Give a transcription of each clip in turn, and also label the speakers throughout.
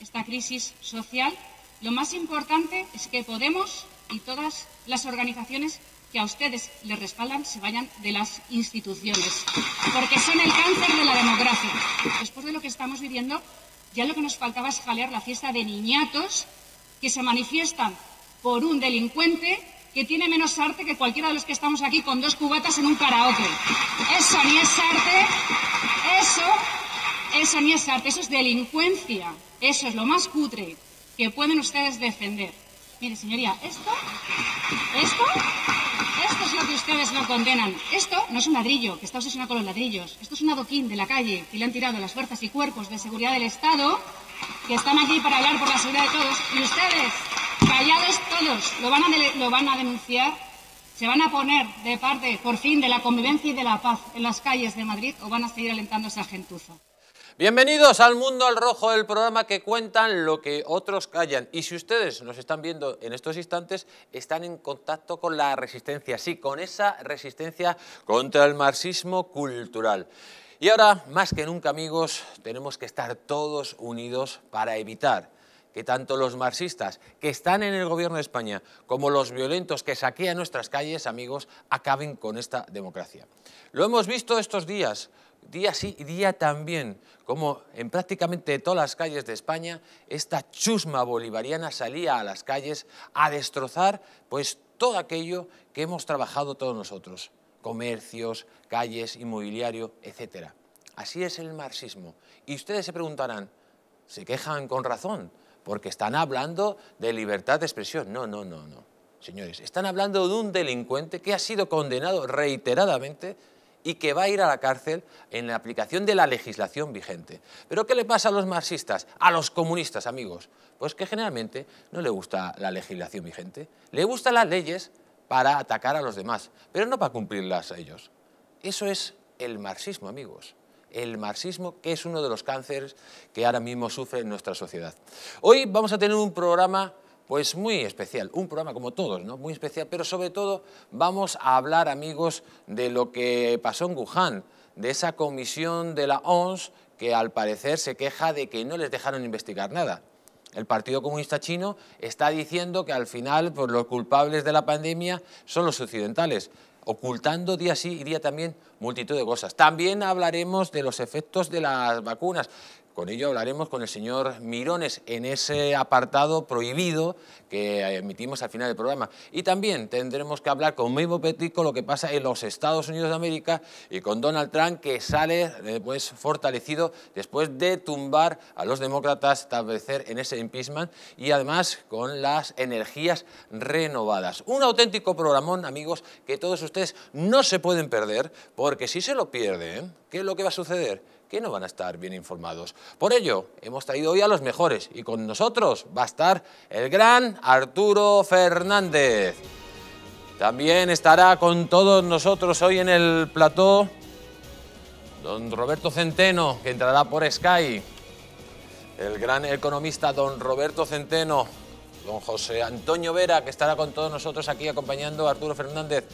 Speaker 1: esta crisis social, lo más importante es que Podemos y todas las organizaciones que a ustedes les respaldan se vayan de las instituciones, porque son el cáncer de la democracia. Después de lo que estamos viviendo, ya lo que nos faltaba es jalear la fiesta de niñatos que se manifiestan por un delincuente que tiene menos arte que cualquiera de los que estamos aquí con dos cubatas en un karaoke. Eso ni es arte, eso eso no es arte, eso es delincuencia. Eso es lo más cutre que pueden ustedes defender. Mire, señoría, esto, esto, esto es lo que ustedes no condenan. Esto no es un ladrillo, que está obsesionado con los ladrillos. Esto es un adoquín de la calle que le han tirado las fuerzas y cuerpos de seguridad del Estado, que están aquí para hablar por la seguridad de todos. Y ustedes, callados todos, lo van a, lo van a denunciar, se van a poner de parte, por fin, de la convivencia y de la paz en las calles de Madrid o van a seguir alentando esa gentuza.
Speaker 2: Bienvenidos al Mundo al Rojo, el programa que cuentan lo que otros callan. Y si ustedes nos están viendo en estos instantes, están en contacto con la resistencia, sí, con esa resistencia contra el marxismo cultural. Y ahora, más que nunca amigos, tenemos que estar todos unidos para evitar que tanto los marxistas que están en el gobierno de España como los violentos que saquean nuestras calles, amigos, acaben con esta democracia. Lo hemos visto estos días día sí y día también, como en prácticamente todas las calles de España, esta chusma bolivariana salía a las calles a destrozar pues todo aquello que hemos trabajado todos nosotros, comercios, calles, inmobiliario, etc. Así es el marxismo. Y ustedes se preguntarán, se quejan con razón, porque están hablando de libertad de expresión. No, no, no, no. Señores, están hablando de un delincuente que ha sido condenado reiteradamente y que va a ir a la cárcel en la aplicación de la legislación vigente. ¿Pero qué le pasa a los marxistas, a los comunistas, amigos? Pues que generalmente no le gusta la legislación vigente. Le gustan las leyes para atacar a los demás, pero no para cumplirlas a ellos. Eso es el marxismo, amigos el marxismo, que es uno de los cánceres que ahora mismo sufre nuestra sociedad. Hoy vamos a tener un programa pues muy especial, un programa como todos, ¿no? Muy especial, pero sobre todo vamos a hablar, amigos, de lo que pasó en Wuhan, de esa comisión de la ONS que al parecer se queja de que no les dejaron investigar nada. El Partido Comunista Chino está diciendo que al final pues, los culpables de la pandemia son los occidentales, ocultando día sí y día también multitud de cosas. También hablaremos de los efectos de las vacunas, con ello hablaremos con el señor Mirones en ese apartado prohibido que emitimos al final del programa. Y también tendremos que hablar con Memo con lo que pasa en los Estados Unidos de América y con Donald Trump que sale eh, pues, fortalecido después de tumbar a los demócratas, establecer en ese impeachment y además con las energías renovadas. Un auténtico programón, amigos, que todos ustedes no se pueden perder porque si se lo pierden, ¿qué es lo que va a suceder? que no van a estar bien informados. Por ello, hemos traído hoy a los mejores y con nosotros va a estar el gran Arturo Fernández. También estará con todos nosotros hoy en el plató don Roberto Centeno, que entrará por Sky. El gran economista don Roberto Centeno, don José Antonio Vera, que estará con todos nosotros aquí acompañando a Arturo Fernández.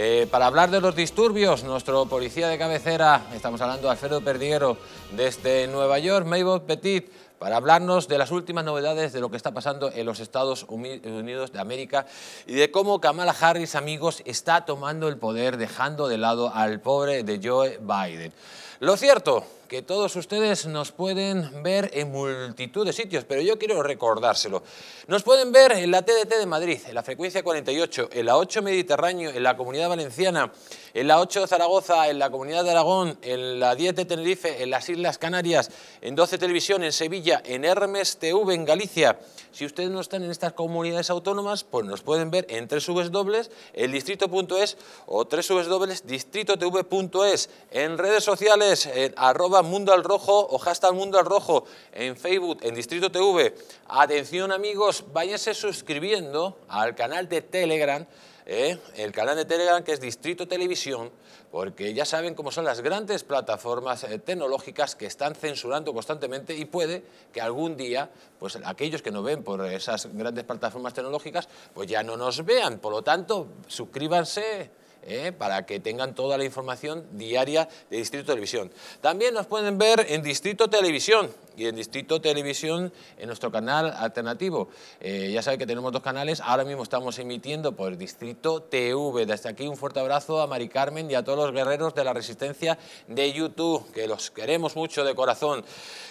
Speaker 2: Eh, para hablar de los disturbios, nuestro policía de cabecera, estamos hablando de Alfredo Perdiguero desde Nueva York, Maybot Petit, para hablarnos de las últimas novedades de lo que está pasando en los Estados Unidos de América y de cómo Kamala Harris, amigos, está tomando el poder, dejando de lado al pobre de Joe Biden. Lo cierto que todos ustedes nos pueden ver en multitud de sitios, pero yo quiero recordárselo. Nos pueden ver en la TDT de Madrid, en la frecuencia 48, en la 8 Mediterráneo, en la Comunidad Valenciana, en la 8 Zaragoza, en la Comunidad de Aragón, en la 10 de Tenerife, en las Islas Canarias, en 12 Televisión, en Sevilla, en Hermes TV, en Galicia. Si ustedes no están en estas comunidades autónomas, pues nos pueden ver en dobles el distrito.es o www.distritotv.es, en redes sociales, en arroba Mundo al Rojo o hashtag Mundo al Rojo en Facebook, en Distrito TV. Atención amigos, váyanse suscribiendo al canal de Telegram, ¿eh? el canal de Telegram que es Distrito Televisión, porque ya saben cómo son las grandes plataformas eh, tecnológicas que están censurando constantemente y puede que algún día, pues aquellos que no ven por esas grandes plataformas tecnológicas, pues ya no nos vean. Por lo tanto, suscríbanse ¿eh? para que tengan toda la información diaria de Distrito Televisión. También nos pueden ver en Distrito Televisión, y en Distrito Televisión en nuestro canal alternativo. Eh, ya sabéis que tenemos dos canales, ahora mismo estamos emitiendo por Distrito TV. Desde aquí un fuerte abrazo a Mari Carmen y a todos los guerreros de la resistencia de YouTube, que los queremos mucho de corazón.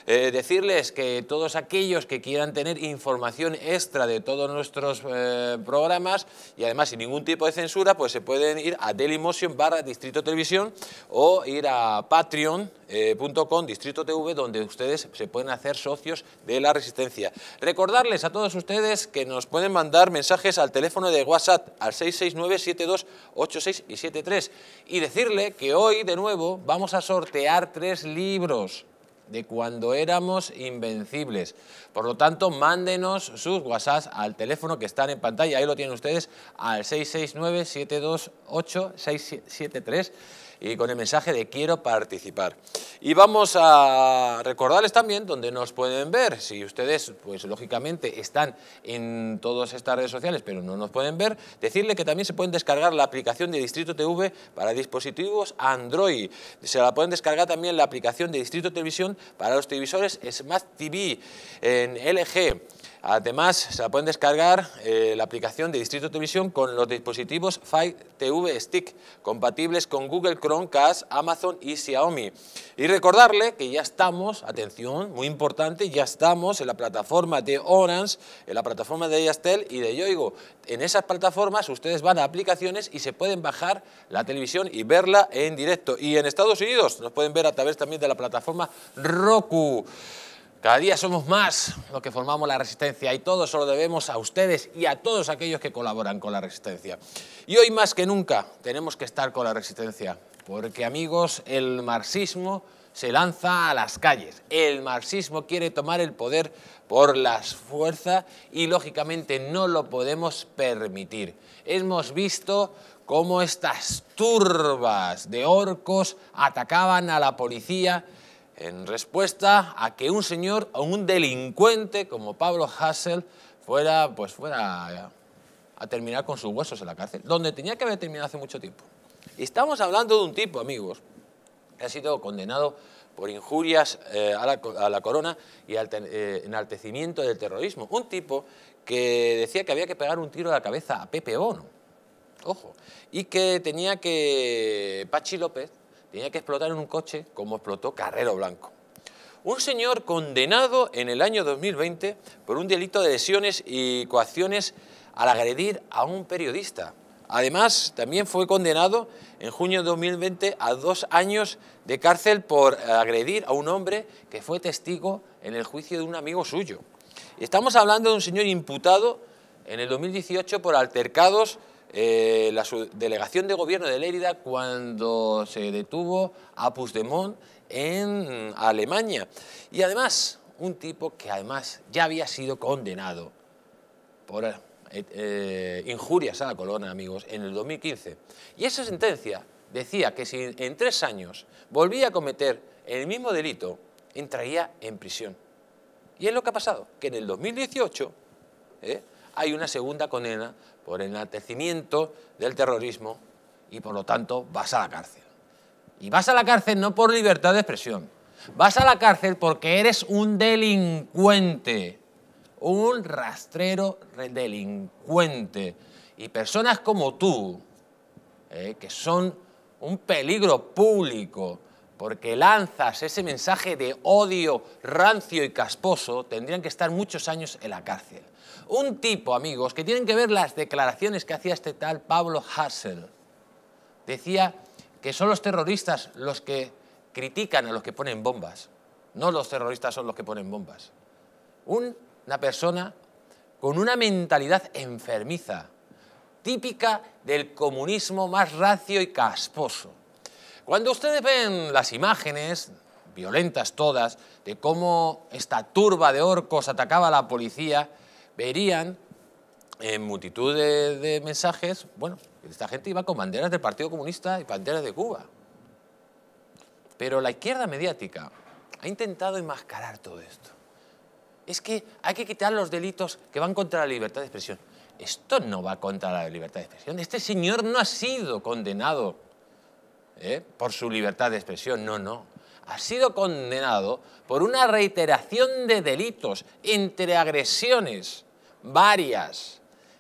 Speaker 2: Eh, decirles que todos aquellos que quieran tener información extra de todos nuestros eh, programas y además sin ningún tipo de censura, pues se pueden ir a Dailymotion barra Distrito Televisión o ir a Patreon eh, com, Distrito TV, donde ustedes se pueden hacer socios de la Resistencia. Recordarles a todos ustedes que nos pueden mandar mensajes al teléfono de WhatsApp al 669 728673 y decirle que hoy de nuevo vamos a sortear tres libros de cuando éramos invencibles. Por lo tanto, mándenos sus whatsapp al teléfono que están en pantalla, ahí lo tienen ustedes, al 669 728 y con el mensaje de quiero participar. Y vamos a recordarles también donde nos pueden ver. Si ustedes, pues lógicamente, están en todas estas redes sociales, pero no nos pueden ver, decirle que también se pueden descargar la aplicación de Distrito TV para dispositivos Android. Se la pueden descargar también la aplicación de Distrito Televisión para los televisores Smart TV en LG. Además, se la pueden descargar eh, la aplicación de Distrito Televisión con los dispositivos Fire TV Stick, compatibles con Google Chrome, Chromecast, Amazon y Xiaomi. Y recordarle que ya estamos, atención, muy importante, ya estamos en la plataforma de Orange, en la plataforma de Yastel y de Yoigo. En esas plataformas ustedes van a aplicaciones y se pueden bajar la televisión y verla en directo. Y en Estados Unidos nos pueden ver a través también de la plataforma Roku. Cada día somos más los que formamos la resistencia y todo eso lo debemos a ustedes y a todos aquellos que colaboran con la resistencia. Y hoy más que nunca tenemos que estar con la resistencia, porque amigos, el marxismo se lanza a las calles. El marxismo quiere tomar el poder por las fuerzas y lógicamente no lo podemos permitir. Hemos visto cómo estas turbas de orcos atacaban a la policía en respuesta a que un señor o un delincuente como Pablo Hassel fuera, pues fuera a terminar con sus huesos en la cárcel, donde tenía que haber terminado hace mucho tiempo. Y Estamos hablando de un tipo, amigos, que ha sido condenado por injurias eh, a, la, corona y al eh, enaltecimiento del terrorismo. Un tipo que decía que había que pegar un tiro a la cabeza a Pepe Bono, ojo, y que tenía que Pachi López, tenía que explotar en un coche como explotó Carrero Blanco. Un señor condenado en el año 2020 por un delito de lesiones y coacciones al agredir a un periodista. Además, también fue condenado en junio de 2020 a dos años de cárcel por eh, agredir a un hombre que fue testigo en el juicio de un amigo suyo. Estamos hablando de un señor imputado en el 2018 por altercados eh, la delegación de gobierno de Lérida cuando se detuvo a Puigdemont en Alemania. Y además, un tipo que además ya había sido condenado por eh, eh, injurias a la colona amigos, en el 2015. Y esa sentencia decía que si en tres años volvía a cometer el mismo delito, entraría en prisión. Y es lo que ha pasado, que en el 2018 hay una segunda condena por enatecimiento del terrorismo y por lo tanto vas a la cárcel. Y vas a la cárcel no por libertad de expresión, vas a la cárcel porque eres un delincuente, un rastrero delincuente. Y personas como tú, eh, que son un peligro público, porque lanzas ese mensaje de odio rancio y casposo, tendrían que estar muchos años en la cárcel un tipo, amigos, que tienen que ver las declaraciones que hacía este tal Pablo Hassel. Decía que son los terroristas los que critican a los que ponen bombas. No los terroristas son los que ponen bombas. Una persona con una mentalidad enfermiza, típica del comunismo más racio y casposo. Cuando ustedes ven las imágenes, violentas todas, de cómo esta turba de orcos atacaba a la policía, verían en multitud de, mensajes, bueno, esta gente iba con banderas del Partido Comunista y banderas de Cuba. Pero la izquierda mediática ha intentado enmascarar todo esto. Es que hay que quitar los delitos que van contra la libertad de expresión. Esto no va contra la libertad de expresión. Este señor no ha sido condenado ¿eh? por su libertad de expresión. No, no. Ha sido condenado por una reiteración de delitos entre agresiones varias,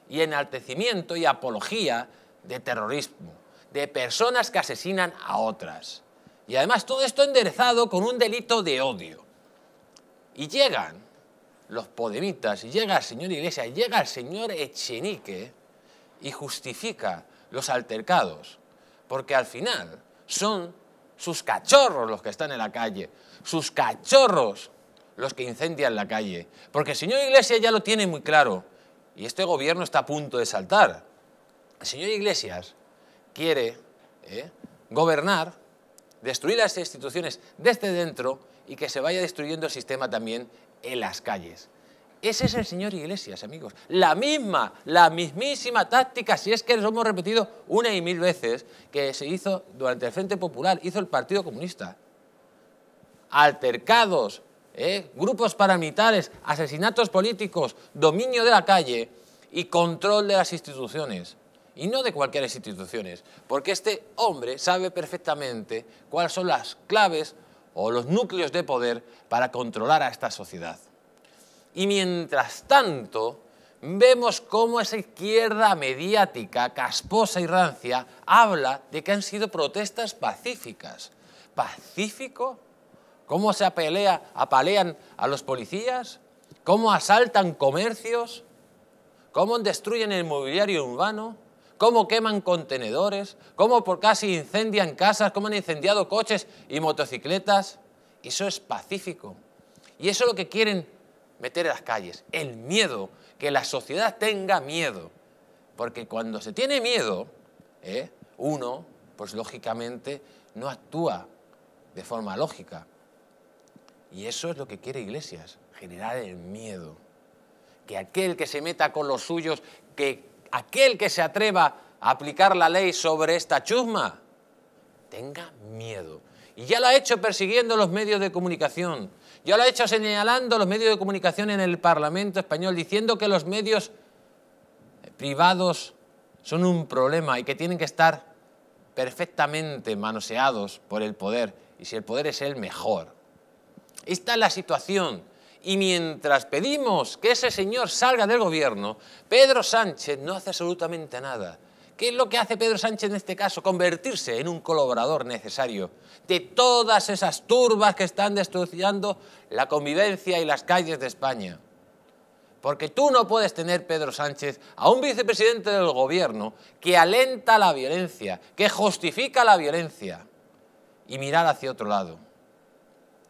Speaker 2: y enaltecimiento y apología de terrorismo, de personas que asesinan a otras. Y además todo esto enderezado con un delito de odio. Y llegan los podemitas, y llega el señor Iglesias, y llega el señor Echenique y justifica los altercados, porque al final son sus cachorros los que están en la calle, sus cachorros los que incendian la calle. Porque el señor Iglesias ya lo tiene muy claro y este gobierno está a punto de saltar. El señor Iglesias quiere eh, gobernar, destruir las instituciones desde dentro y que se vaya destruyendo el sistema también en las calles. Ese es el señor Iglesias, amigos. La misma, la mismísima táctica, si es que lo hemos repetido una y mil veces, que se hizo durante el Frente Popular, hizo el Partido Comunista. Altercados, ¿eh? grupos paramilitares, asesinatos políticos, dominio de la calle y control de las instituciones. Y no de cualquier instituciones, porque este hombre sabe perfectamente cuáles son las claves o los núcleos de poder para controlar a esta sociedad. Y mientras tanto, vemos cómo esa izquierda mediática, casposa y rancia, habla de que han sido protestas pacíficas. ¿Pacífico? ¿Cómo se apalean a los policías? ¿Cómo asaltan comercios? ¿Cómo destruyen el mobiliario urbano? ¿Cómo queman contenedores? ¿Cómo por casi incendian casas? ¿Cómo han incendiado coches y motocicletas? Eso es pacífico. Y eso es lo que quieren meter en las calles, el miedo, que la sociedad tenga miedo. Porque cuando se tiene miedo, ¿eh? uno, pues lógicamente, no actúa de forma lógica. Y eso es lo que quiere Iglesias, generar el miedo. Que aquel que se meta con los suyos, que aquel que se atreva a aplicar la ley sobre esta chusma, tenga miedo. Y ya lo ha hecho persiguiendo los medios de comunicación. Ya lo ha hecho señalando los medios de comunicación en el Parlamento español, diciendo que los medios privados son un problema y que tienen que estar perfectamente manoseados por el poder. Y si el poder es el mejor, esta es la situación. Y mientras pedimos que ese señor salga del gobierno, Pedro Sánchez no hace absolutamente nada. ¿Qué es lo que hace Pedro Sánchez en este caso? Convertirse en un colaborador necesario de todas esas turbas que están destruyendo la convivencia y las calles de España. Porque tú no puedes tener, Pedro Sánchez, a un vicepresidente del gobierno que alenta la violencia, que justifica la violencia y mirar hacia otro lado.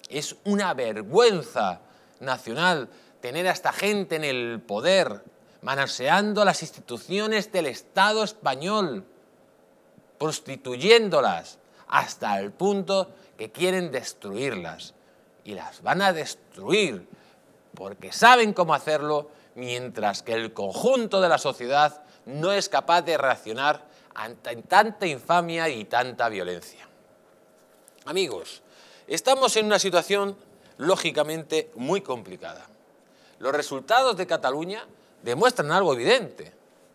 Speaker 2: Es una vergüenza nacional tener a esta gente en el poder, manoseando las instituciones del Estado español, prostituyéndolas hasta el punto que quieren destruirlas. Y las van a destruir porque saben cómo hacerlo mientras que el conjunto de la sociedad no es capaz de reaccionar ante tanta infamia y tanta violencia. Amigos, Estamos en una situación, lógicamente, muy complicada. Los resultados de Cataluña demuestran algo evidente,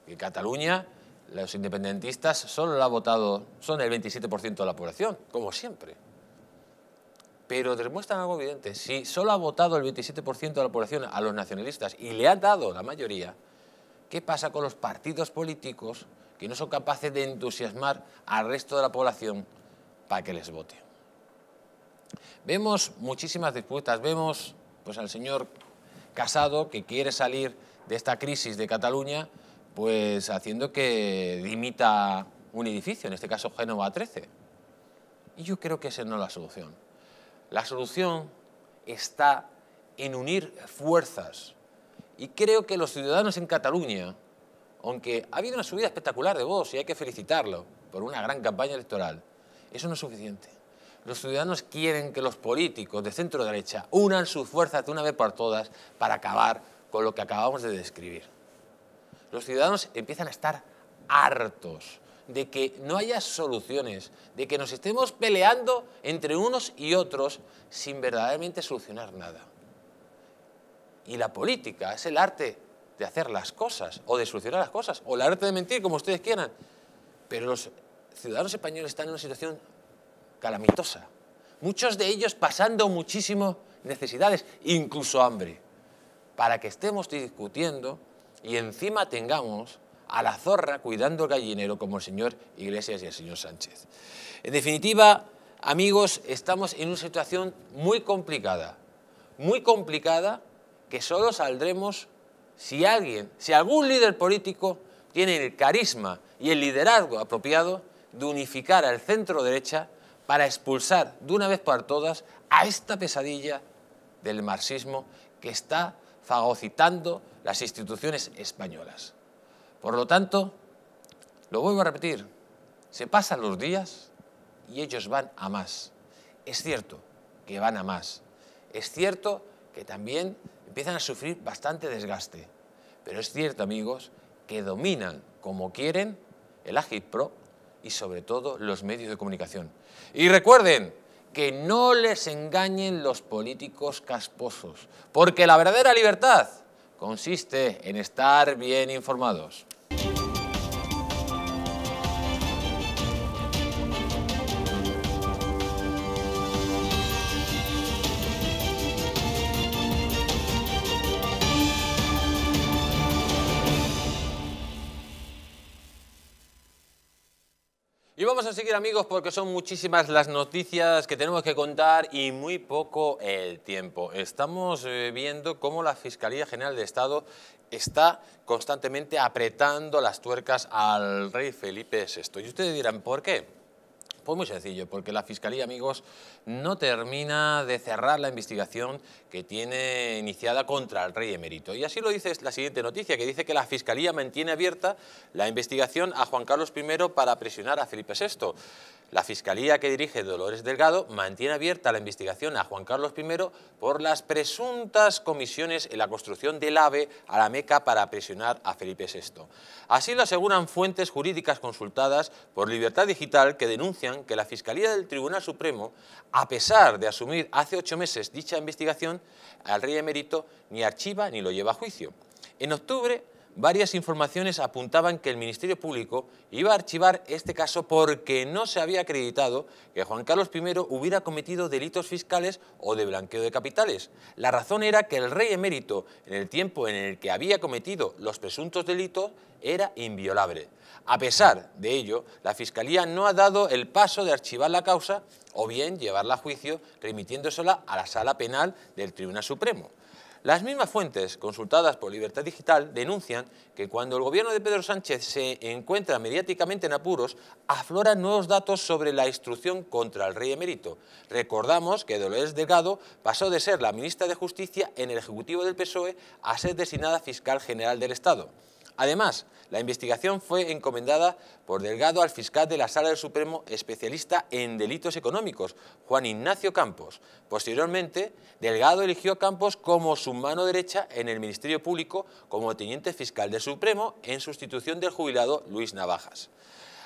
Speaker 2: que Cataluña, los independentistas, solo votado, son el 27% de la población, como siempre. Pero demuestran algo evidente, si solo ha votado el 27% de la población a los nacionalistas y le ha dado la mayoría, ¿qué pasa con los partidos políticos que no son capaces de entusiasmar al resto de la población para que les vote? Vemos muchísimas disputas, vemos pues, al señor Casado que quiere salir de esta crisis de Cataluña pues haciendo que dimita un edificio, en este caso Génova 13. Y yo creo que esa no es la solución. La solución está en unir fuerzas. Y creo que los ciudadanos en Cataluña, aunque ha habido una subida espectacular de votos y hay que felicitarlo por una gran campaña electoral, eso no es suficiente los ciudadanos quieren que los políticos de centro derecha unan sus fuerzas de una vez por todas para acabar con lo que acabamos de describir. Los ciudadanos empiezan a estar hartos de que no haya soluciones, de que nos estemos peleando entre unos y otros sin verdaderamente solucionar nada. Y la política es el arte de hacer las cosas o de solucionar las cosas o el arte de mentir como ustedes quieran. Pero los ciudadanos españoles están en una situación calamitosa. Muchos de ellos pasando muchísimas necesidades, incluso hambre. Para que estemos discutiendo y encima tengamos a la zorra cuidando el gallinero como el señor Iglesias y el señor Sánchez. En definitiva, amigos, estamos en una situación muy complicada, muy complicada que solo saldremos si alguien, si algún líder político tiene el carisma y el liderazgo apropiado de unificar al centro derecha para expulsar de una vez por todas a esta pesadilla del marxismo que está fagocitando las instituciones españolas. Por lo tanto, lo vuelvo a repetir, se pasan los días y ellos van a más. Es cierto que van a más. Es cierto que también empiezan a sufrir bastante desgaste. Pero es cierto, amigos, que dominan como quieren el Agitprop y sobre todo los medios de comunicación. Y recuerden que no les engañen los políticos casposos, porque la verdadera libertad consiste en estar bien informados. seguir amigos porque son muchísimas las noticias que tenemos que contar y muy poco el tiempo. Estamos eh, viendo cómo la Fiscalía General de Estado está constantemente apretando las tuercas al rey Felipe VI. Y ustedes dirán, ¿por qué? Pues muy sencillo, porque la Fiscalía, amigos, no termina de cerrar la investigación que tiene iniciada contra el rey emérito. Y así lo dice la siguiente noticia, que dice que la Fiscalía mantiene abierta la investigación a Juan Carlos I para presionar a Felipe VI. La Fiscalía que dirige Dolores Delgado mantiene abierta la investigación a Juan Carlos I por las presuntas comisiones en la construcción del AVE a la Meca para presionar a Felipe VI. Así lo aseguran fuentes jurídicas consultadas por Libertad Digital que denuncian que la Fiscalía del Tribunal Supremo, a pesar de asumir hace ocho meses dicha investigación, al rey emérito ni archiva ni lo lleva a juicio. En octubre varias informaciones apuntaban que el Ministerio Público iba a archivar este caso porque no se había acreditado que Juan Carlos I hubiera cometido delitos fiscales o de blanqueo de capitales. La razón era que el rey emérito, en el tiempo en el que había cometido los presuntos delitos, era inviolable. A pesar de ello, la Fiscalía no ha dado el paso de archivar la causa o bien llevarla a juicio remitiéndosela a la sala penal del Tribunal Supremo. Las mismas fuentes consultadas por Libertad Digital denuncian que cuando el gobierno de Pedro Sánchez se encuentra mediáticamente en apuros, afloran nuevos datos sobre la instrucción contra el rey emérito. Recordamos que Dolores Delgado pasó de ser la ministra de Justicia en el Ejecutivo del PSOE a ser designada fiscal general del Estado. Además, la investigación fue encomendada por Delgado al fiscal de la Sala del Supremo especialista en delitos económicos, Juan Ignacio Campos. Posteriormente, Delgado eligió a Campos como su mano derecha en el Ministerio Público como teniente fiscal del Supremo en sustitución del jubilado Luis Navajas.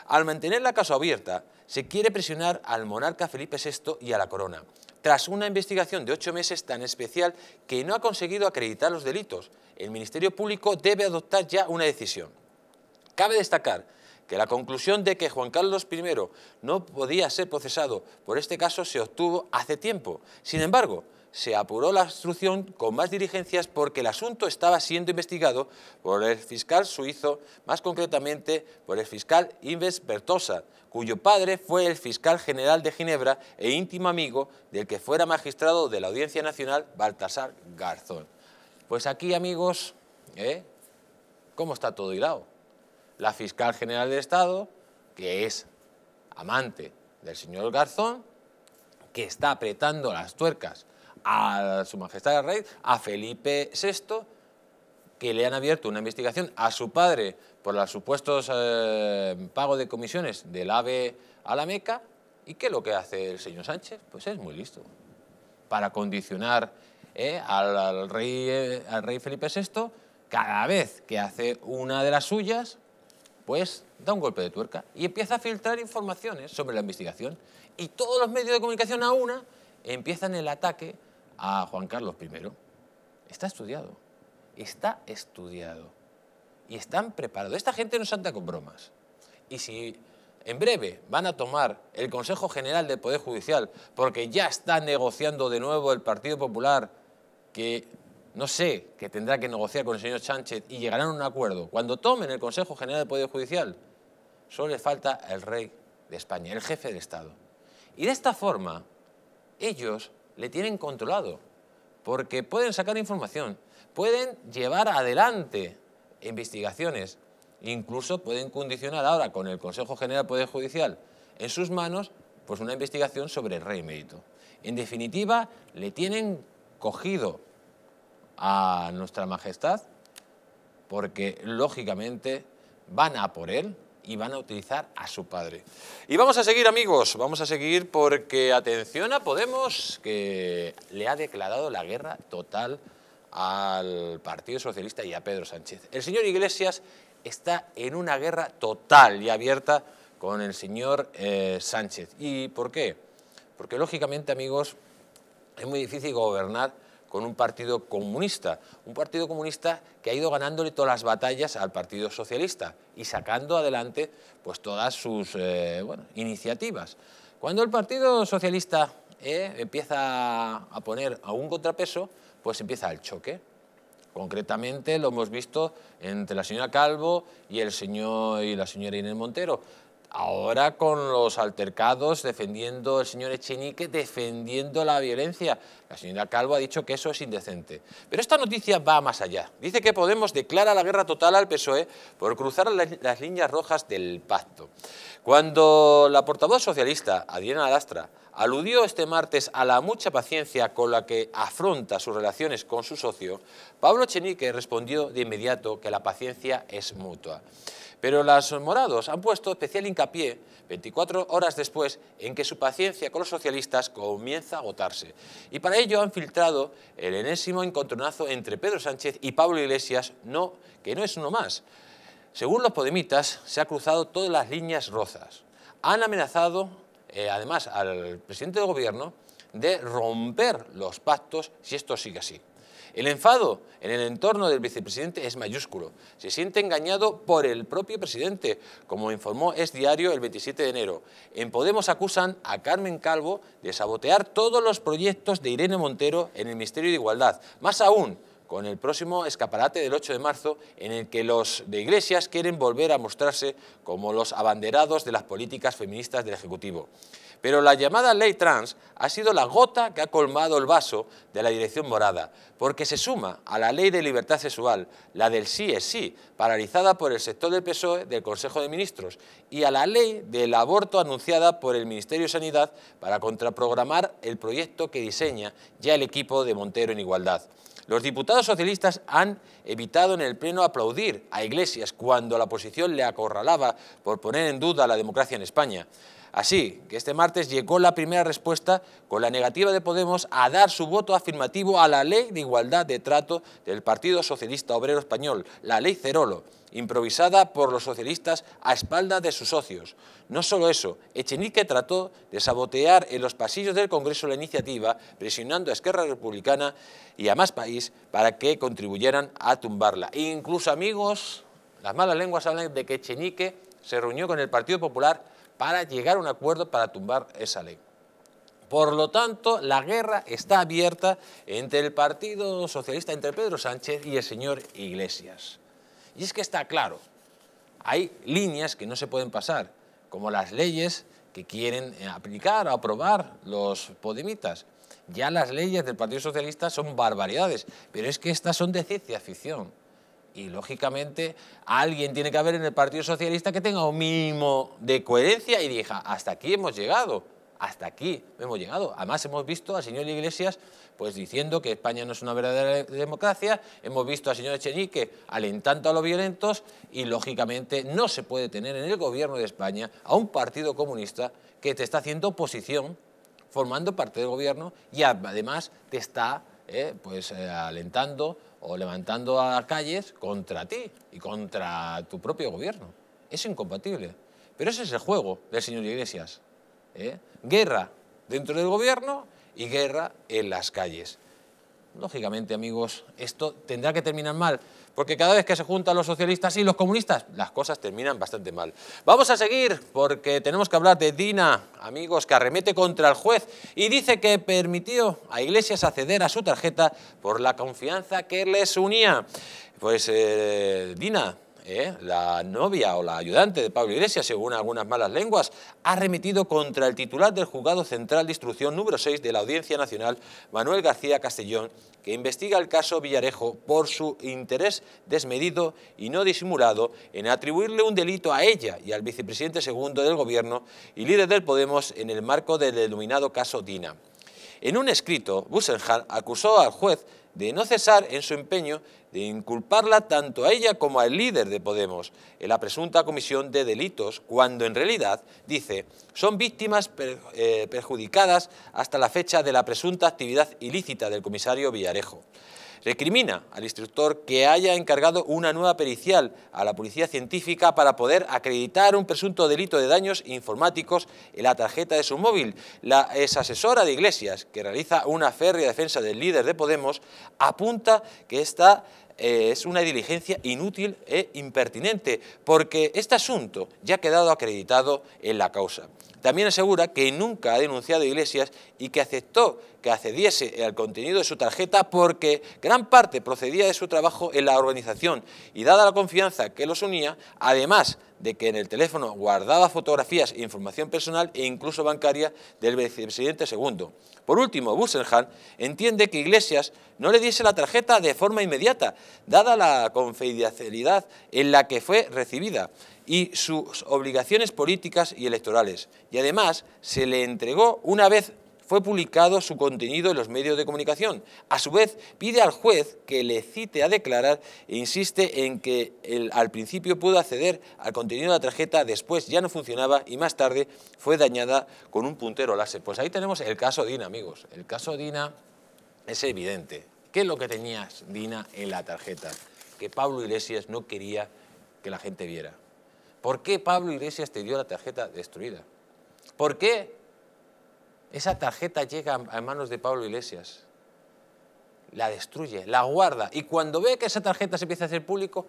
Speaker 2: Al mantener la casa abierta, se quiere presionar al monarca Felipe VI y a la corona, tras una investigación de ocho meses tan especial que no ha conseguido acreditar los delitos. El Ministerio Público debe adoptar ya una decisión. Cabe destacar que la conclusión de que Juan Carlos I no podía ser procesado por este caso se obtuvo hace tiempo. Sin embargo, se apuró la instrucción con más diligencias porque el asunto estaba siendo investigado por el fiscal suizo, más concretamente por el fiscal Inves Bertosa, cuyo padre fue el fiscal general de Ginebra e íntimo amigo del que fuera magistrado de la Audiencia Nacional, Baltasar Garzón. Pues aquí, amigos, ¿eh? ¿cómo está todo hilado? La fiscal general de Estado, que es amante del señor Garzón, que está apretando las tuercas a su majestad el rey, a Felipe VI, que le han abierto una investigación a su padre por los supuestos eh, pagos de comisiones del AVE a la Meca. ¿Y que lo que hace el señor Sánchez? Pues es muy listo. Para condicionar eh, al, rey, eh, al rey Felipe VI, cada vez que hace una de las suyas, pues da un golpe de tuerca y empieza a filtrar informaciones sobre la investigación. Y todos los medios de comunicación a una empiezan el ataque a Juan Carlos I. Está estudiado, está estudiado y están preparados. Esta gente no se anda con bromas. Y si en breve van a tomar el Consejo General del Poder Judicial, porque ya está negociando de nuevo el Partido Popular, que no sé, que tendrá que negociar con el señor Sánchez y llegarán a un acuerdo. Cuando tomen el Consejo General del Poder Judicial, solo le falta el rey de España, el jefe de Estado. Y de esta forma, ellos le tienen controlado, porque pueden sacar información, pueden llevar adelante investigaciones, incluso pueden condicionar ahora con el Consejo General del Poder Judicial en sus manos pues una investigación sobre el rey Mérito. En definitiva, le tienen cogido a nuestra majestad porque lógicamente van a por él y van a utilizar a su padre. Y vamos a seguir amigos, vamos a seguir porque atención a Podemos que le ha declarado la guerra total al Partido Socialista y a Pedro Sánchez. El señor Iglesias está en una guerra total y abierta con el señor eh, Sánchez. ¿Y por qué? Porque lógicamente amigos es muy difícil gobernar con un partido comunista, un partido comunista que ha ido ganándole todas las batallas al Partido Socialista y sacando adelante pues, todas sus eh, iniciativas. Cuando el Partido Socialista eh, empieza a poner a un contrapeso, pues empieza el choque. Concretamente lo hemos visto entre la señora Calvo y, el señor, y la señora Inés Montero ahora con los altercados defendiendo el señor Echenique, defendiendo la violencia. La señora Calvo ha dicho que eso es indecente. Pero esta noticia va más allá. Dice que Podemos declara la guerra total al PSOE por cruzar las, líneas rojas del pacto. Cuando la portavoz socialista, Adriana Lastra, aludió este martes a la mucha paciencia con la que afronta sus relaciones con su socio, Pablo Echenique respondió de inmediato que la paciencia es mutua. Pero los morados han puesto especial hincapié, 24 horas después, en que su paciencia con los socialistas comienza a agotarse. Y para ello han filtrado el enésimo encontronazo entre Pedro Sánchez y Pablo Iglesias, no, que no es uno más. Según los podemitas, se ha cruzado todas las líneas rozas. Han amenazado, eh, además, al presidente del gobierno de romper los pactos si esto sigue así. El enfado en el entorno del vicepresidente es mayúsculo. Se siente engañado por el propio presidente, como informó Es Diario el 27 de enero. En Podemos acusan a Carmen Calvo de sabotear todos los proyectos de Irene Montero en el Ministerio de Igualdad. Más aún, con el próximo escaparate del 8 de marzo en el que los de Iglesias quieren volver a mostrarse como los abanderados de las políticas feministas del Ejecutivo. Pero la llamada ley trans ha sido la gota que ha colmado el vaso de la dirección morada, porque se suma a la ley de libertad sexual, la del sí es sí, paralizada por el sector del PSOE del Consejo de Ministros, y a la ley del aborto anunciada por el Ministerio de Sanidad para contraprogramar el proyecto que diseña ya el equipo de Montero en Igualdad. Los diputados socialistas han evitado en el Pleno aplaudir a Iglesias cuando la oposición le acorralaba por poner en duda la democracia en España. Así que este martes llegó la primera respuesta con la negativa de Podemos a dar su voto afirmativo a la Ley de Igualdad de Trato del Partido Socialista Obrero Español, la Ley Cerolo, improvisada por los socialistas a espalda de sus socios. No solo eso, Echenique trató de sabotear en los pasillos del Congreso la iniciativa, presionando a Esquerra Republicana y a Más País para que contribuyeran a tumbarla. incluso, amigos, las malas lenguas hablan de que Echenique se reunió con el Partido Popular para llegar a un acuerdo para tumbar esa ley. Por lo tanto, la guerra está abierta entre el Partido Socialista, entre Pedro Sánchez y el señor Iglesias. Y es que está claro, hay líneas que no se pueden pasar, como las leyes que quieren eh, aplicar o aprobar los podemitas. Ya las leyes del Partido Socialista son barbaridades, pero es que estas son de ciencia ficción y lógicamente alguien tiene que haber en el Partido Socialista que tenga un mínimo de coherencia y diga, hasta aquí hemos llegado, hasta aquí hemos llegado. Además hemos visto al señor Iglesias pues diciendo que España no es una verdadera democracia, hemos visto al señor Echenique alentando a los violentos y lógicamente no se puede tener en el gobierno de España a un partido comunista que te está haciendo oposición, formando parte del gobierno y además te está eh, pues, eh, alentando o levantando a las calles contra ti y contra tu propio gobierno. Es incompatible. Pero ese es el juego del señor Iglesias. ¿eh? Guerra dentro del gobierno y guerra en las calles. Lógicamente, amigos, esto tendrá que terminar mal porque cada vez que se juntan los socialistas y los comunistas, las cosas terminan bastante mal. Vamos a seguir, porque tenemos que hablar de Dina, amigos, que arremete contra el juez y dice que permitió a Iglesias acceder a su tarjeta por la confianza que les unía. Pues eh, Dina ¿eh? la novia o la ayudante de Pablo Iglesias, según algunas malas lenguas, ha remitido contra el titular del Juzgado Central de Instrucción número 6 de la Audiencia Nacional, Manuel García Castellón, que investiga el caso Villarejo por su interés desmedido y no disimulado en atribuirle un delito a ella y al vicepresidente segundo del Gobierno y líder del Podemos en el marco del denominado caso Dina. En un escrito, Busenhardt acusó al juez de no cesar en su empeño de inculparla tanto a ella como al líder de Podemos en la presunta comisión de delitos, cuando en realidad, dice, son víctimas eh, perjudicadas hasta la fecha de la presunta actividad ilícita del comisario Villarejo. Recrimina al instructor que haya encargado una nueva pericial a la policía científica para poder acreditar un presunto delito de daños informáticos en la tarjeta de su móvil. La asesora de Iglesias, que realiza una férrea defensa del líder de Podemos, apunta que esta eh, es una diligencia inútil e impertinente, porque este asunto ya ha quedado acreditado en la causa. También asegura que nunca ha denunciado a Iglesias y que aceptó que accediese al contenido de su tarjeta porque gran parte procedía de su trabajo en la organización y dada la confianza que los unía, además de que en el teléfono guardaba fotografías e información personal e incluso bancaria del vicepresidente segundo. Por último, Busenhan entiende que Iglesias no le diese la tarjeta de forma inmediata, dada la confidencialidad en la que fue recibida y sus obligaciones políticas y electorales. Y además se le entregó una vez fue publicado su contenido en los medios de comunicación. A su vez, pide al juez que le cite a declarar e insiste en que al principio pudo acceder al contenido de la tarjeta, después ya no funcionaba y más tarde fue dañada con un puntero láser. Pues ahí tenemos el caso Dina, amigos. El caso Dina es evidente. ¿Qué es lo que tenía Dina en la tarjeta? Que Pablo Iglesias no quería que la gente viera. ¿Por qué Pablo Iglesias te dio la tarjeta destruida? ¿Por qué esa tarjeta llega a manos de Pablo Iglesias? La destruye, la guarda. Y cuando ve que esa tarjeta se empieza a hacer público,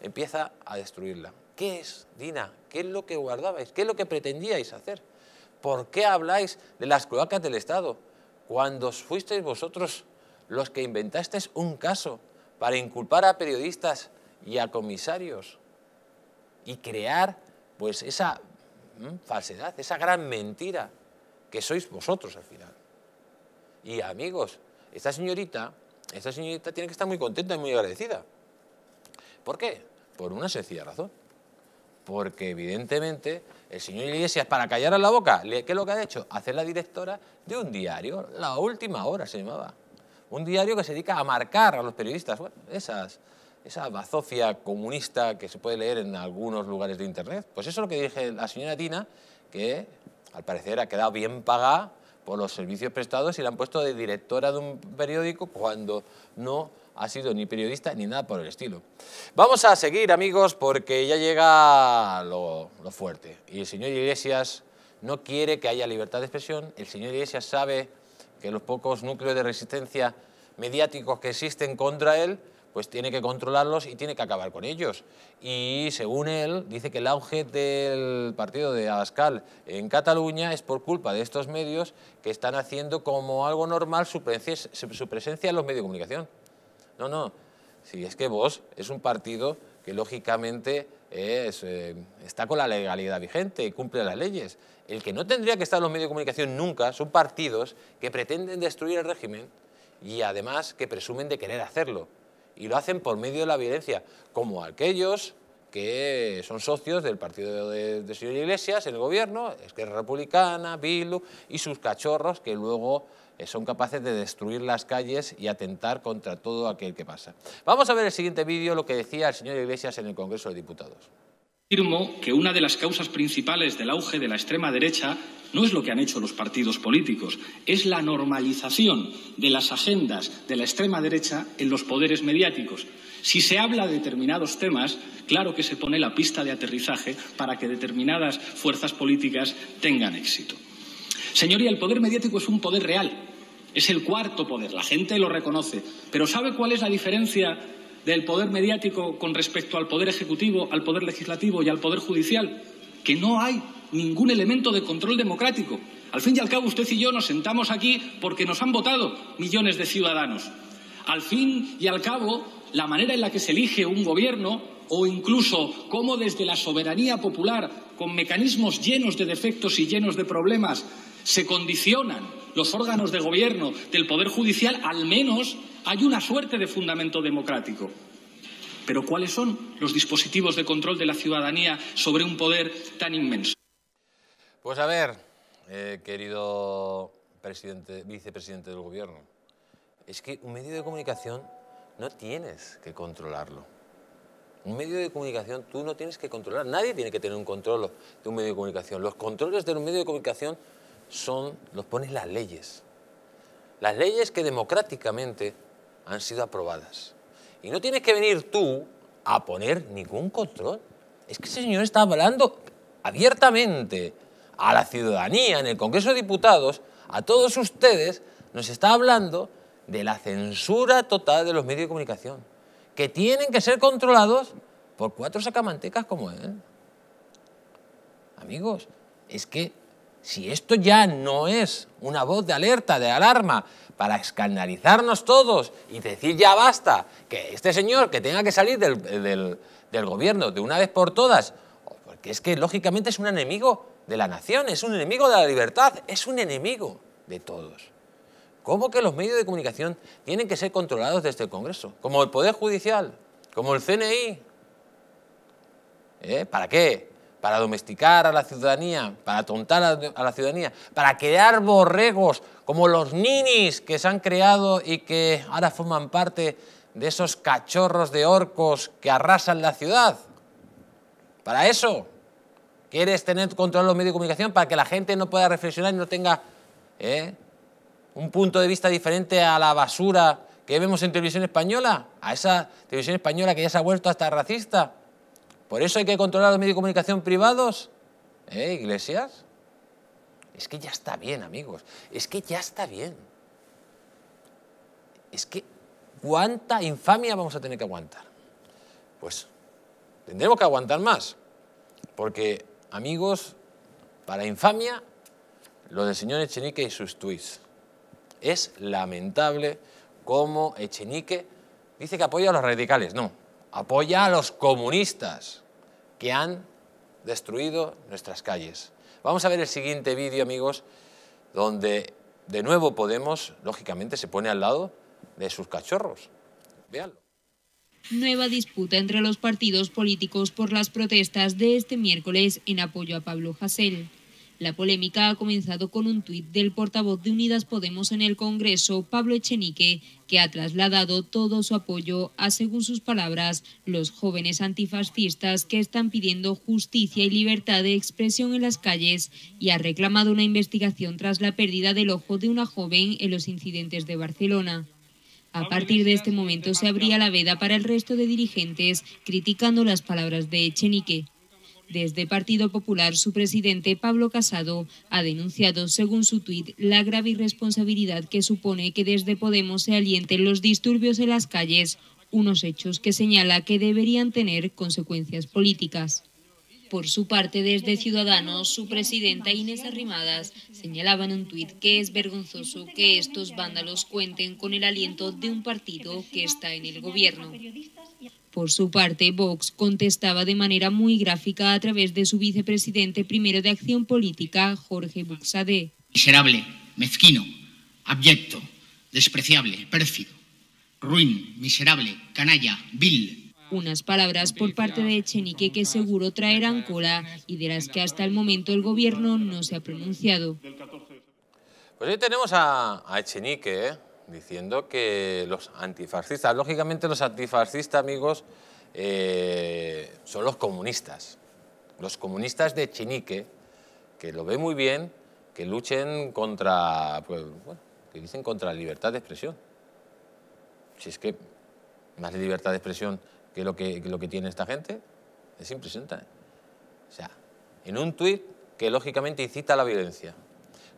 Speaker 2: empieza a destruirla. ¿Qué es, Dina? ¿Qué es lo que guardabais? ¿Qué es lo que pretendíais hacer? ¿Por qué habláis de las cloacas del Estado? Cuando fuisteis vosotros los que inventasteis un caso para inculpar a periodistas y a comisarios y crear pues esa mm, falsedad, esa gran mentira que sois vosotros al final. Y amigos, esta señorita, esta señorita tiene que estar muy contenta y muy agradecida. ¿Por qué? Por una sencilla razón. Porque evidentemente el señor Iglesias, para callar a la boca, ¿qué es lo que ha hecho? Hacer la directora de un diario, La Última Hora se llamaba. Un diario que se dedica a marcar a los periodistas. Bueno, esas, esa bazofia comunista que se puede leer en algunos lugares de Internet. Pues eso es lo que dirige la señora Tina, que al parecer ha quedado bien pagada por los servicios prestados y la han puesto de directora de un periódico cuando no ha sido ni periodista ni nada por el estilo. Vamos a seguir, amigos, porque ya llega lo, lo fuerte. Y el señor Iglesias no quiere que haya libertad de expresión. El señor Iglesias sabe que los pocos núcleos de resistencia mediáticos que existen contra él pues tiene que controlarlos y tiene que acabar con ellos. Y según él, dice que el auge del partido de Abascal en Cataluña es por culpa de estos medios que están haciendo como algo normal su, presencia, en los medios de comunicación. No, no, si es que vos es un partido que lógicamente eh, está con la legalidad vigente y cumple las leyes. El que no tendría que estar en los medios de comunicación nunca son partidos que pretenden destruir el régimen y además que presumen de querer hacerlo y lo hacen por medio de la violencia, como aquellos que son socios del partido de, señor Iglesias, en el gobierno, Esquerra Republicana, BILU y sus cachorros que luego eh, son capaces de destruir las calles y atentar contra todo aquel que pasa. Vamos a ver el siguiente vídeo, lo que decía el señor Iglesias en el Congreso de Diputados.
Speaker 3: Afirmo que una de las causas principales del auge de la extrema derecha no es lo que han hecho los partidos políticos, es la normalización de las agendas de la extrema derecha en los poderes mediáticos. Si se habla de determinados temas, claro que se pone la pista de aterrizaje para que determinadas fuerzas políticas tengan éxito. Señoría, el poder mediático es un poder real, es el cuarto poder, la gente lo reconoce. Pero ¿sabe cuál es la diferencia del poder mediático con respecto al poder ejecutivo, al poder legislativo y al poder judicial? Que no hay ningún elemento de control democrático. Al fin y al cabo, usted y yo nos sentamos aquí porque nos han votado millones de ciudadanos. Al fin y al cabo, la manera en la que se elige un gobierno o incluso cómo desde la soberanía popular, con mecanismos llenos de defectos y llenos de problemas, se condicionan los órganos de gobierno del Poder Judicial, al menos hay una suerte de fundamento democrático. Pero ¿cuáles son los dispositivos de control de la ciudadanía sobre un poder tan inmenso?
Speaker 2: Pues a ver, eh, querido presidente, vicepresidente del gobierno, es que un medio de comunicación no tienes que controlarlo. Un medio de comunicación tú no tienes que controlar. Nadie tiene que tener un control de un medio de comunicación. Los controles de un medio de comunicación son, los pones las leyes. Las leyes que democráticamente han sido aprobadas. Y no tienes que venir tú a poner ningún control. Es que ese señor está hablando abiertamente a la ciudadanía, en el Congreso de Diputados, a todos ustedes, nos está hablando de la censura total de los medios de comunicación, que tienen que ser controlados por cuatro sacamantecas como él. Amigos, es que si esto ya no es una voz de alerta, de alarma, para escandalizarnos todos y decir ya basta, que este señor que tenga que salir del, del gobierno de una vez por todas, porque es que lógicamente es un enemigo de la nación, es un enemigo de la libertad, es un enemigo de todos. ¿Cómo que los medios de comunicación tienen que ser controlados desde el este Congreso? Como el Poder Judicial, como el CNI. ¿Eh? ¿Para qué? Para domesticar a la ciudadanía, para tontar a la ciudadanía, para crear borregos como los ninis que se han creado y que ahora forman parte de esos cachorros de orcos que arrasan la ciudad. Para eso. Quieres tener control de los medios de comunicación para que la gente no pueda reflexionar y no tenga eh, un punto de vista diferente a la basura que vemos en televisión española, a esa televisión española que ya se ha vuelto hasta racista. Por eso hay que controlar los medios de comunicación privados. ¿Eh, Iglesias? Es que ya está bien, amigos. Es que ya está bien. Es que cuánta infamia vamos a tener que aguantar. Pues tendremos que aguantar más, porque amigos, para infamia, lo del señor Echenique y sus tuits. Es lamentable cómo Echenique dice que apoya a los radicales. No, apoya a los comunistas que han destruido nuestras calles. Vamos a ver el siguiente vídeo, amigos, donde de nuevo Podemos, lógicamente, se pone al lado de sus cachorros.
Speaker 1: Veanlo. Nueva disputa entre los partidos políticos por las protestas de este miércoles en apoyo a Pablo Hasél. La polémica ha comenzado con un tuit del portavoz de Unidas Podemos en el Congreso, Pablo Echenique, que ha trasladado todo su apoyo a, según sus palabras, los jóvenes antifascistas que están pidiendo justicia y libertad de expresión en las calles y ha reclamado una investigación tras la pérdida del ojo de una joven en los incidentes de Barcelona. A partir de este momento se abría la veda para el resto de dirigentes criticando las palabras de Echenique. Desde Partido Popular, su presidente Pablo Casado ha denunciado, según su tuit, la grave irresponsabilidad que supone que desde Podemos se alienten los disturbios en las calles, unos hechos que señala que deberían tener consecuencias políticas. Por su parte, desde Ciudadanos, su presidenta Inés Arrimadas señalaba en un tuit que es vergonzoso que estos vándalos cuenten con el aliento de un partido que está en el gobierno. Por su parte, Vox contestaba de manera muy gráfica a través de su vicepresidente primero de Acción Política, Jorge Buxadé.
Speaker 3: Miserable, mezquino, abyecto, despreciable, pérfido, ruin, miserable, canalla, vil,
Speaker 1: unas palabras por parte de Echenique que seguro traerán cola y de las que hasta el momento el gobierno no se ha pronunciado.
Speaker 2: Pues hoy tenemos a, Echenique ¿eh? diciendo que los antifascistas, lógicamente los antifascistas, amigos, eh, son los comunistas. Los comunistas de Echenique, que lo ve muy bien, que luchen contra, pues, bueno, que dicen contra la libertad de expresión. Si es que más libertad de expresión que lo que, lo que tiene esta gente es impresionante. O sea, en un tuit que lógicamente incita a la violencia.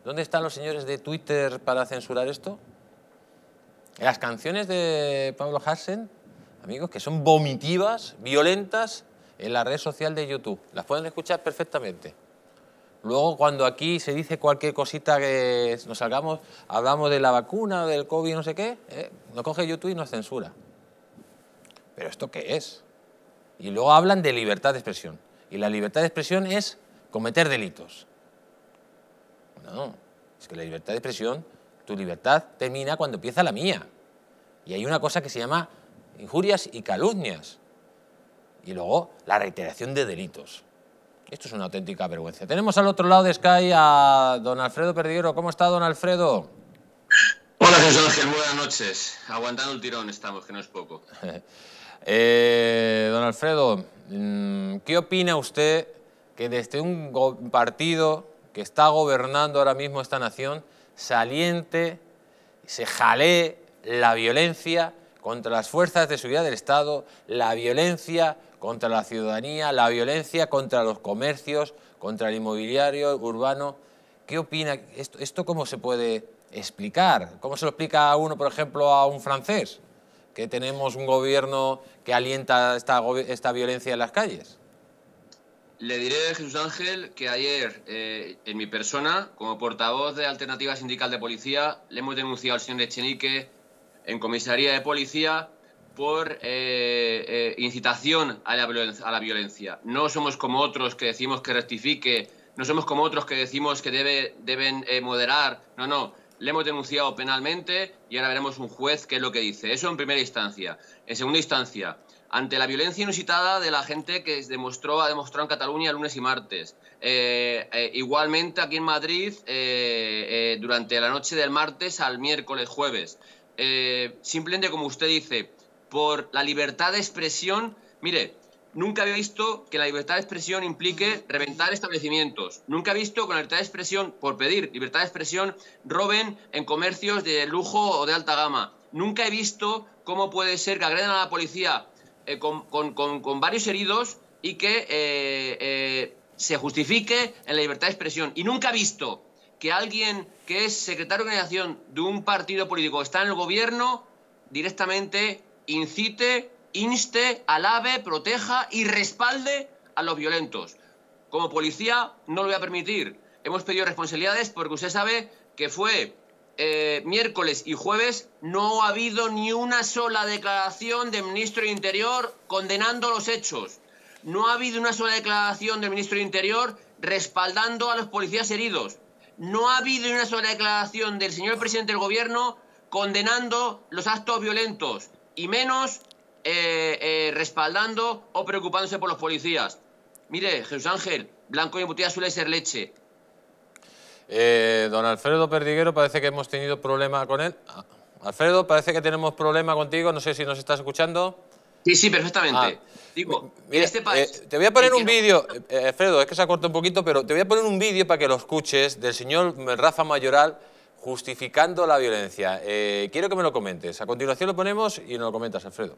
Speaker 2: ¿Dónde están los señores de Twitter para censurar esto? Las canciones de Pablo Hassen, amigos, que son vomitivas, violentas, en la red social de YouTube. Las pueden escuchar perfectamente. Luego, cuando aquí se dice cualquier cosita que nos salgamos, hablamos de la vacuna, del COVID, no sé qué, eh, nos coge YouTube y nos censura. ¿pero esto qué es? Y luego hablan de libertad de expresión. Y la libertad de expresión es cometer delitos. No, es que la libertad de expresión, tu libertad termina cuando empieza la mía. Y hay una cosa que se llama injurias y calumnias. Y luego la reiteración de delitos. Esto es una auténtica vergüenza. Tenemos al otro lado de Sky a don Alfredo Perdigero. ¿Cómo está don Alfredo?
Speaker 4: Hola buenas noches. Aguantando el tirón estamos, que no es poco. Eh,
Speaker 2: don Alfredo, mm, ¿qué opina usted que desde un partido que está gobernando ahora mismo esta nación saliente, se jalee la violencia contra las fuerzas de seguridad del Estado, la violencia contra la ciudadanía, la violencia contra los comercios, contra el inmobiliario urbano. ¿Qué opina? ¿Esto, esto cómo se puede explicar? ¿Cómo se lo explica a uno, por ejemplo, a un francés? que tenemos un gobierno que alienta esta, esta violencia en las calles?
Speaker 4: Le diré, Jesús Ángel, que ayer eh, en mi persona, como portavoz de Alternativa Sindical de Policía, le hemos denunciado al señor Echenique en comisaría de policía por eh, eh, incitación a la, a la, violencia. No somos como otros que decimos que rectifique, no somos como otros que decimos que debe, deben moderar. No, no, le hemos denunciado penalmente y ahora veremos un juez qué es lo que dice. Eso en primera instancia. En segunda instancia, ante la violencia inusitada de la gente que demostró, ha demostrado en Cataluña lunes y martes. Eh, eh, igualmente aquí en Madrid, eh, durante la noche del martes al miércoles, jueves. simplemente, como usted dice, por la libertad de expresión, mire, Nunca había visto que la libertad de expresión implique reventar establecimientos. Nunca he visto que la libertad de expresión, por pedir libertad de expresión, roben en comercios de lujo o de alta gama. Nunca he visto cómo puede ser que agredan a la policía eh, con, varios heridos y que eh, eh, se justifique en la libertad de expresión. Y nunca he visto que alguien que es secretario de organización de un partido político está en el gobierno directamente incite inste, alabe, proteja y respalde a los violentos. Como policía no lo voy a permitir. Hemos pedido responsabilidades porque usted sabe que fue eh, miércoles y jueves, no ha habido ni una sola declaración del ministro de Interior condenando los hechos. No ha habido una sola declaración del ministro de Interior respaldando a los policías heridos. No ha habido una sola declaración del señor presidente del gobierno condenando los actos violentos y menos eh, eh, respaldando o preocupándose por los policías. Mire, Jesús Ángel, blanco y embutida suele ser leche.
Speaker 2: Eh, don Alfredo Perdiguero, parece que hemos tenido problema con él. Ah, Alfredo, parece que tenemos problema contigo, no sé si nos estás escuchando. Sí, sí, perfectamente. Ah,
Speaker 1: este te
Speaker 2: voy a poner un vídeo, Alfredo, es que se ha cortado un poquito, pero te voy a poner un vídeo para que lo escuches del señor Rafa Mayoral justificando la violencia. quiero que me lo comentes. A continuación lo ponemos y nos lo comentas, Alfredo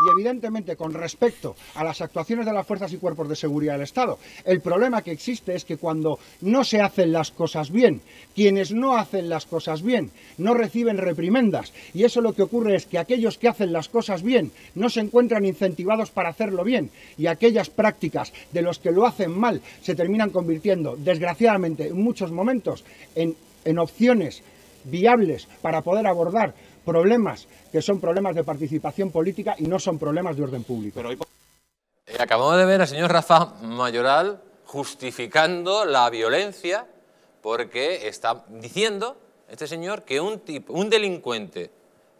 Speaker 3: y evidentemente con respecto a las actuaciones de las fuerzas y cuerpos de seguridad del Estado, el problema que existe es que cuando no se hacen las cosas bien, quienes no hacen las cosas bien no reciben reprimendas y eso lo que ocurre es que aquellos que hacen las cosas bien no se encuentran incentivados para hacerlo bien y aquellas prácticas de los que lo hacen mal se terminan convirtiendo, desgraciadamente, en muchos momentos en, opciones viables para poder abordar problemas que son problemas de participación política y no son problemas de orden público.
Speaker 2: Eh, acabamos de ver al señor Rafa Mayoral justificando la violencia porque está diciendo este señor que un, tipo, un delincuente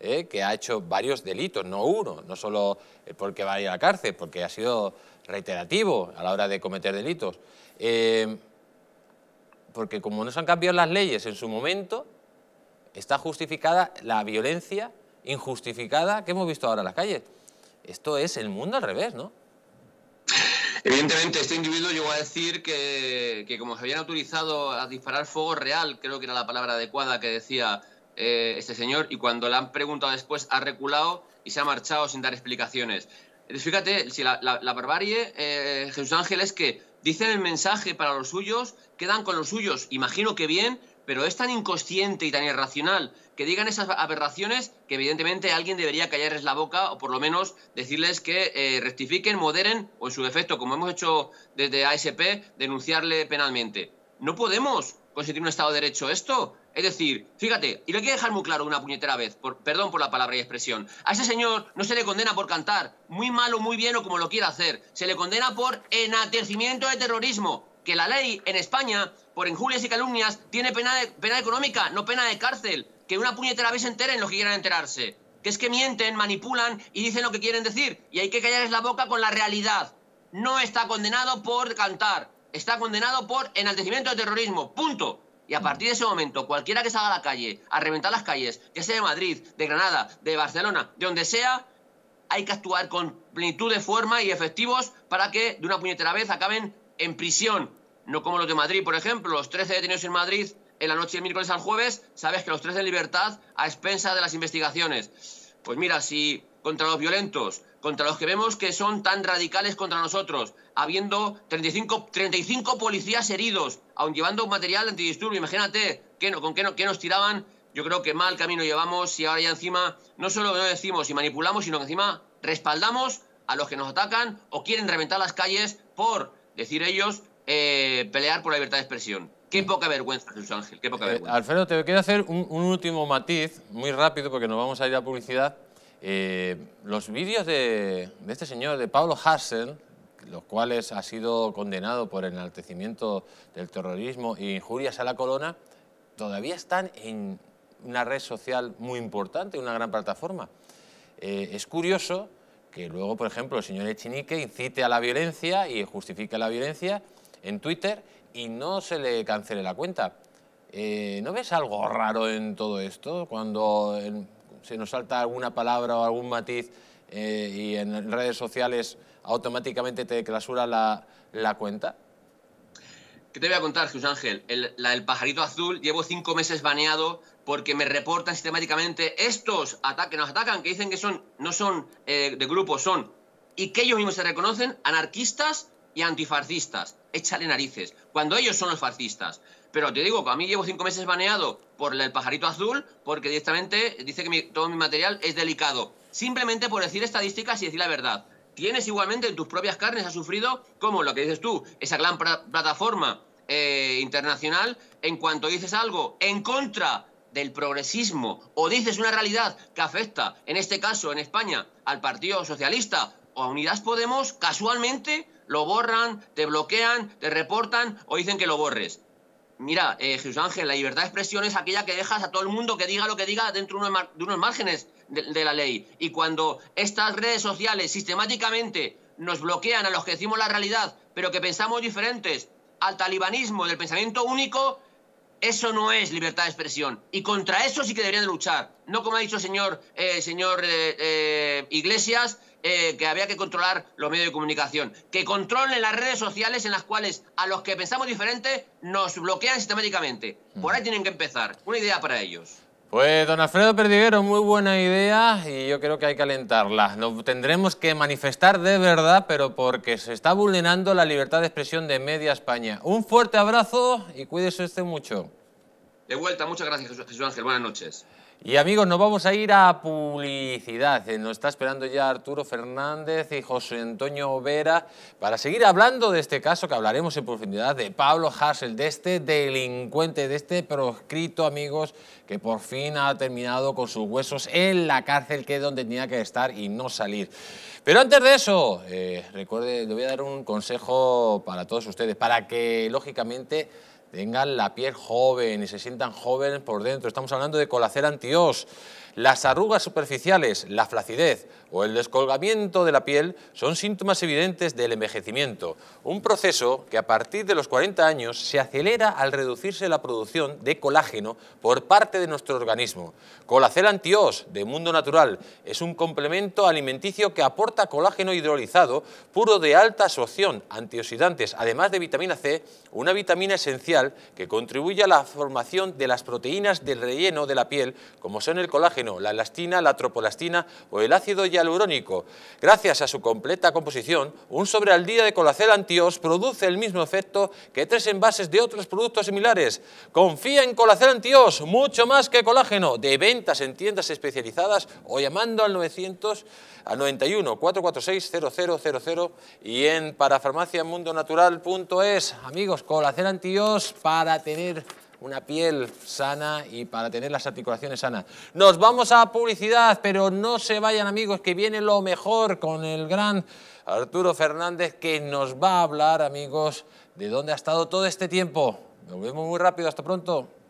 Speaker 2: eh, que ha hecho varios delitos, no uno, no solo porque va a ir a la cárcel, porque ha sido reiterativo a la hora de cometer delitos. Eh, porque como no se han cambiado las leyes en su momento, Está justificada la violencia injustificada que hemos visto ahora en las calles. Esto es el mundo al revés, ¿no?
Speaker 4: Evidentemente, este individuo llegó a decir que, como se habían autorizado a disparar fuego real, creo que era la palabra adecuada que decía eh, este señor, y cuando le han preguntado después ha reculado y se ha marchado sin dar explicaciones. Fíjate, si la, barbarie, eh, Jesús Ángel, es que dicen el mensaje para los suyos, quedan con los suyos, imagino que bien, pero es tan inconsciente y tan irracional que digan esas aberraciones que evidentemente alguien debería callarles la boca o por lo menos decirles que eh, rectifiquen, moderen o en su defecto, como hemos hecho desde ASP, denunciarle penalmente. No podemos conseguir un Estado de Derecho esto. Es decir, fíjate, y lo quiero dejar muy claro una puñetera vez, por, perdón por la palabra y expresión, a ese señor no se le condena por cantar, muy mal o muy bien o como lo quiera hacer, se le condena por enatecimiento de terrorismo, que la ley en España, por injurias y calumnias, tiene pena, de, pena económica, no pena de cárcel. Que una puñetera vez se enteren los que quieran enterarse. Que es que mienten, manipulan y dicen lo que quieren decir. Y hay que callarles la boca con la realidad. No está condenado por cantar. Está condenado por enaltecimiento de terrorismo. Punto. Y a partir de ese momento, cualquiera que salga a la calle, a reventar las calles, que sea de Madrid, de Granada, de Barcelona, de donde sea, hay que actuar con plenitud de forma y efectivos para que de una puñetera vez acaben en prisión, no como los de Madrid, por ejemplo, los 13 detenidos en Madrid en la noche del miércoles al jueves, sabes que los 13 en libertad a expensa de las investigaciones. Pues mira, si contra los violentos, contra los que vemos que son tan radicales contra nosotros, habiendo 35, 35 policías heridos, aun llevando material antidisturbio, imagínate que con qué, nos tiraban, yo creo que mal camino llevamos y ahora ya encima no solo no decimos y manipulamos, sino que encima respaldamos a los que nos atacan o quieren reventar las calles por decir ellos eh, pelear por la libertad de expresión. Qué poca vergüenza, Jesús Ángel, eh,
Speaker 2: Alfredo, te quiero hacer un, último matiz, muy rápido, porque nos vamos a ir a publicidad. Eh, los vídeos de, este señor, de Pablo Hassel, los cuales ha sido condenado por enaltecimiento del terrorismo e injurias a la corona, todavía están en una red social muy importante, una gran plataforma. es curioso que luego, por ejemplo, el señor Echinique incite a la violencia y justifique la violencia en Twitter y no se le cancele la cuenta. Eh, ¿No ves algo raro en todo esto? Cuando se nos salta alguna palabra o algún matiz eh, y en redes sociales automáticamente te clausura la, cuenta.
Speaker 4: ¿Qué te voy a contar, Jesús Ángel? El, la del pajarito azul, llevo cinco meses baneado porque me reportan sistemáticamente estos ataques, nos atacan, que dicen que son, no son eh, de grupo, son, y que ellos mismos se reconocen anarquistas y antifascistas. Échale narices, cuando ellos son los fascistas. Pero te digo a mí llevo cinco meses baneado por el pajarito azul, porque directamente dice que todo mi material es delicado. Simplemente por decir estadísticas y decir la verdad. Tienes igualmente en tus propias carnes, has sufrido, como lo que dices tú, esa gran plataforma eh, internacional, en cuanto dices algo en contra del progresismo o dices una realidad que afecta, en este caso en España, al Partido Socialista o a Unidas Podemos, casualmente lo borran, te bloquean, te reportan o dicen que lo borres. Mira, eh, Jesús Ángel, la libertad de expresión es aquella que dejas a todo el mundo que diga lo que diga dentro de unos, márgenes de la ley. Y cuando estas redes sociales sistemáticamente nos bloquean a los que decimos la realidad, pero que pensamos diferentes al talibanismo del pensamiento único, eso no es libertad de expresión. Y contra eso sí que deberían de luchar. No como ha dicho el señor, eh, señor eh, eh, Iglesias, que había que controlar los medios de comunicación. Que controlen las redes sociales en las cuales a los que pensamos diferente nos bloquean sistemáticamente. Por ahí mm. tienen que empezar. Una idea para ellos.
Speaker 2: Pues don Alfredo Perdiguero, muy buena idea y yo creo que hay que alentarla. Nos tendremos que manifestar de verdad, pero porque se está vulnerando la libertad de expresión de media España. Un fuerte abrazo y cuídese usted mucho.
Speaker 4: De vuelta, muchas gracias Jesús Ángel, buenas noches.
Speaker 2: Y amigos, nos vamos a ir a publicidad. Eh, nos está esperando ya Arturo Fernández y José Antonio Vera para seguir hablando de este caso que hablaremos en profundidad de Pablo Hassel, de este delincuente, de este proscrito, amigos, que por fin ha terminado con sus huesos en la cárcel que es donde tenía que estar y no salir. Pero antes de eso, eh, recuerde, le voy a dar un consejo para todos ustedes, para que, lógicamente, tengan la piel joven y se sientan jóvenes por dentro. Estamos hablando de colacer antios, las arrugas superficiales, la flacidez, o el descolgamiento de la piel son síntomas evidentes del envejecimiento, un proceso que a partir de los 40 años se acelera al reducirse la producción de colágeno por parte de nuestro organismo. Colacel Antios, de Mundo Natural, es un complemento alimenticio que aporta colágeno hidrolizado puro de alta absorción, antioxidantes, además de vitamina C, una vitamina esencial que contribuye a la formación de las proteínas del relleno de la piel, como son el colágeno, la elastina, la tropolastina o el ácido hialurónico. Gracias a su completa composición, un sobre al día de Colacel Antios produce el mismo efecto que tres envases de otros productos similares. Confía en Colacel Antios, mucho más que colágeno, de ventas en tiendas especializadas o llamando al 900 91 446 0000 y en parafarmaciamundonatural.es. Amigos, Colacel Antios para tener una piel sana y para tener las articulaciones sanas. Nos vamos a publicidad, pero no se vayan amigos, que viene lo mejor con el gran Arturo Fernández que nos va a hablar amigos de dónde ha estado todo este tiempo. Nos vemos muy rápido, hasta pronto.